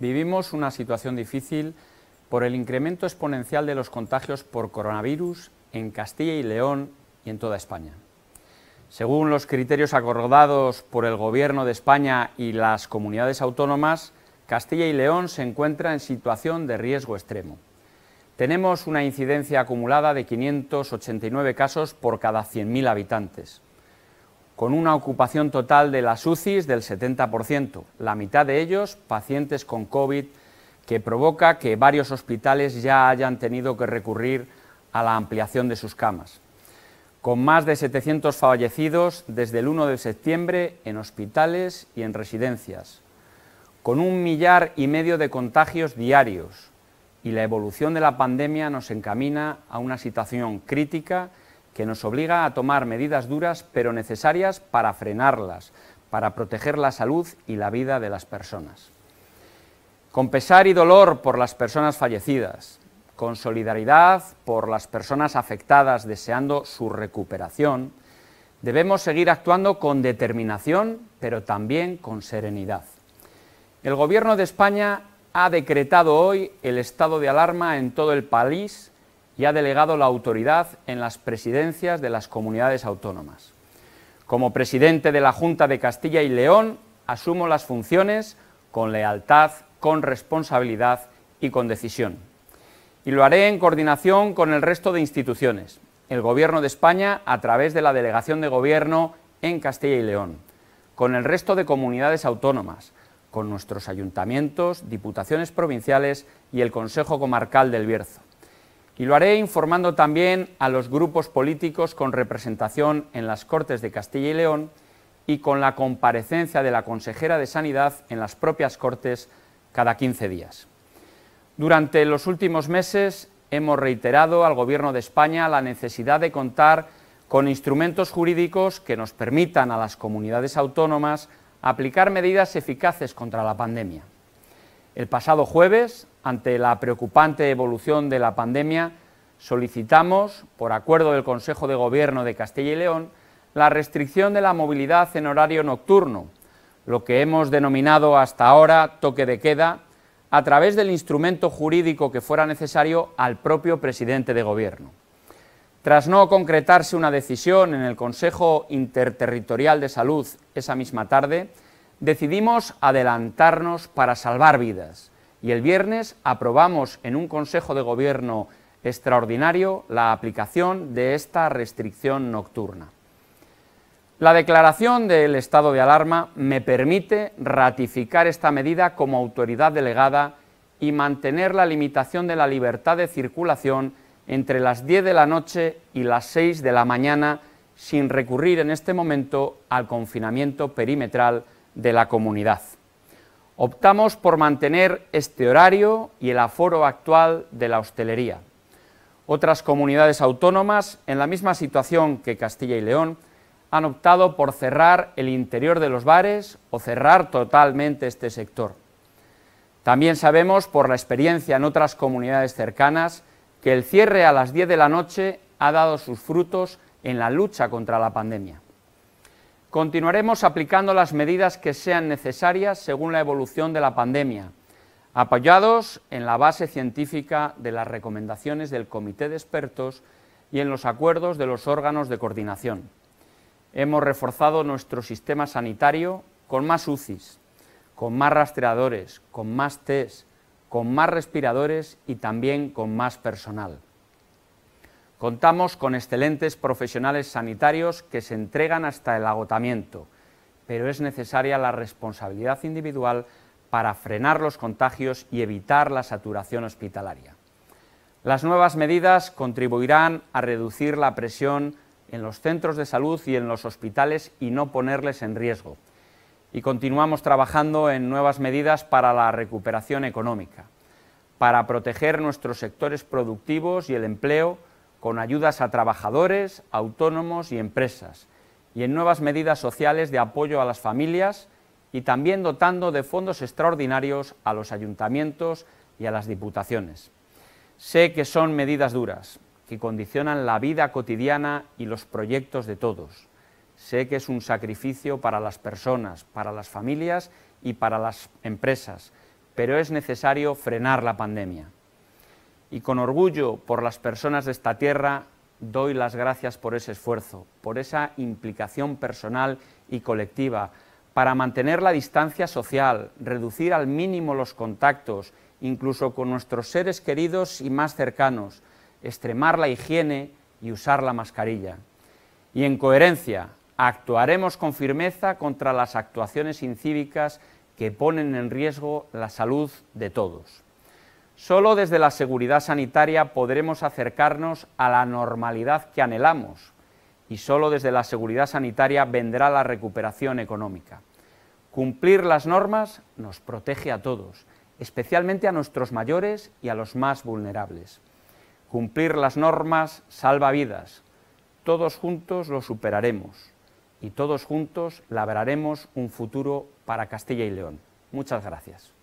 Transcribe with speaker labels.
Speaker 1: Vivimos una situación difícil por el incremento exponencial de los contagios por coronavirus en Castilla y León y en toda España. Según los criterios acordados por el Gobierno de España y las comunidades autónomas, Castilla y León se encuentra en situación de riesgo extremo. Tenemos una incidencia acumulada de 589 casos por cada 100.000 habitantes con una ocupación total de las UCIs del 70%, la mitad de ellos pacientes con COVID, que provoca que varios hospitales ya hayan tenido que recurrir a la ampliación de sus camas. Con más de 700 fallecidos desde el 1 de septiembre en hospitales y en residencias. Con un millar y medio de contagios diarios. Y la evolución de la pandemia nos encamina a una situación crítica que nos obliga a tomar medidas duras pero necesarias para frenarlas, para proteger la salud y la vida de las personas. Con pesar y dolor por las personas fallecidas, con solidaridad por las personas afectadas deseando su recuperación, debemos seguir actuando con determinación, pero también con serenidad. El Gobierno de España ha decretado hoy el estado de alarma en todo el país y ha delegado la autoridad en las presidencias de las comunidades autónomas. Como presidente de la Junta de Castilla y León, asumo las funciones con lealtad, con responsabilidad y con decisión. Y lo haré en coordinación con el resto de instituciones, el Gobierno de España a través de la Delegación de Gobierno en Castilla y León, con el resto de comunidades autónomas, con nuestros ayuntamientos, diputaciones provinciales y el Consejo Comarcal del Bierzo y lo haré informando también a los grupos políticos con representación en las Cortes de Castilla y León y con la comparecencia de la consejera de Sanidad en las propias Cortes cada 15 días. Durante los últimos meses hemos reiterado al Gobierno de España la necesidad de contar con instrumentos jurídicos que nos permitan a las comunidades autónomas aplicar medidas eficaces contra la pandemia. El pasado jueves, ante la preocupante evolución de la pandemia, solicitamos, por acuerdo del Consejo de Gobierno de Castilla y León, la restricción de la movilidad en horario nocturno, lo que hemos denominado hasta ahora toque de queda, a través del instrumento jurídico que fuera necesario al propio presidente de Gobierno. Tras no concretarse una decisión en el Consejo Interterritorial de Salud esa misma tarde, decidimos adelantarnos para salvar vidas y el viernes aprobamos en un Consejo de Gobierno extraordinario la aplicación de esta restricción nocturna. La declaración del estado de alarma me permite ratificar esta medida como autoridad delegada y mantener la limitación de la libertad de circulación entre las 10 de la noche y las 6 de la mañana sin recurrir en este momento al confinamiento perimetral de la comunidad. Optamos por mantener este horario y el aforo actual de la hostelería. Otras comunidades autónomas, en la misma situación que Castilla y León, han optado por cerrar el interior de los bares o cerrar totalmente este sector. También sabemos por la experiencia en otras comunidades cercanas que el cierre a las 10 de la noche ha dado sus frutos en la lucha contra la pandemia. Continuaremos aplicando las medidas que sean necesarias según la evolución de la pandemia, apoyados en la base científica de las recomendaciones del Comité de Expertos y en los acuerdos de los órganos de coordinación. Hemos reforzado nuestro sistema sanitario con más UCIs, con más rastreadores, con más test, con más respiradores y también con más personal. Contamos con excelentes profesionales sanitarios que se entregan hasta el agotamiento, pero es necesaria la responsabilidad individual para frenar los contagios y evitar la saturación hospitalaria. Las nuevas medidas contribuirán a reducir la presión en los centros de salud y en los hospitales y no ponerles en riesgo. Y continuamos trabajando en nuevas medidas para la recuperación económica, para proteger nuestros sectores productivos y el empleo, con ayudas a trabajadores, autónomos y empresas, y en nuevas medidas sociales de apoyo a las familias y también dotando de fondos extraordinarios a los ayuntamientos y a las diputaciones. Sé que son medidas duras, que condicionan la vida cotidiana y los proyectos de todos. Sé que es un sacrificio para las personas, para las familias y para las empresas, pero es necesario frenar la pandemia y con orgullo por las personas de esta tierra doy las gracias por ese esfuerzo, por esa implicación personal y colectiva, para mantener la distancia social, reducir al mínimo los contactos, incluso con nuestros seres queridos y más cercanos, extremar la higiene y usar la mascarilla. Y en coherencia, actuaremos con firmeza contra las actuaciones incívicas que ponen en riesgo la salud de todos. Solo desde la seguridad sanitaria podremos acercarnos a la normalidad que anhelamos y solo desde la seguridad sanitaria vendrá la recuperación económica. Cumplir las normas nos protege a todos, especialmente a nuestros mayores y a los más vulnerables. Cumplir las normas salva vidas. Todos juntos lo superaremos y todos juntos labraremos un futuro para Castilla y León. Muchas gracias.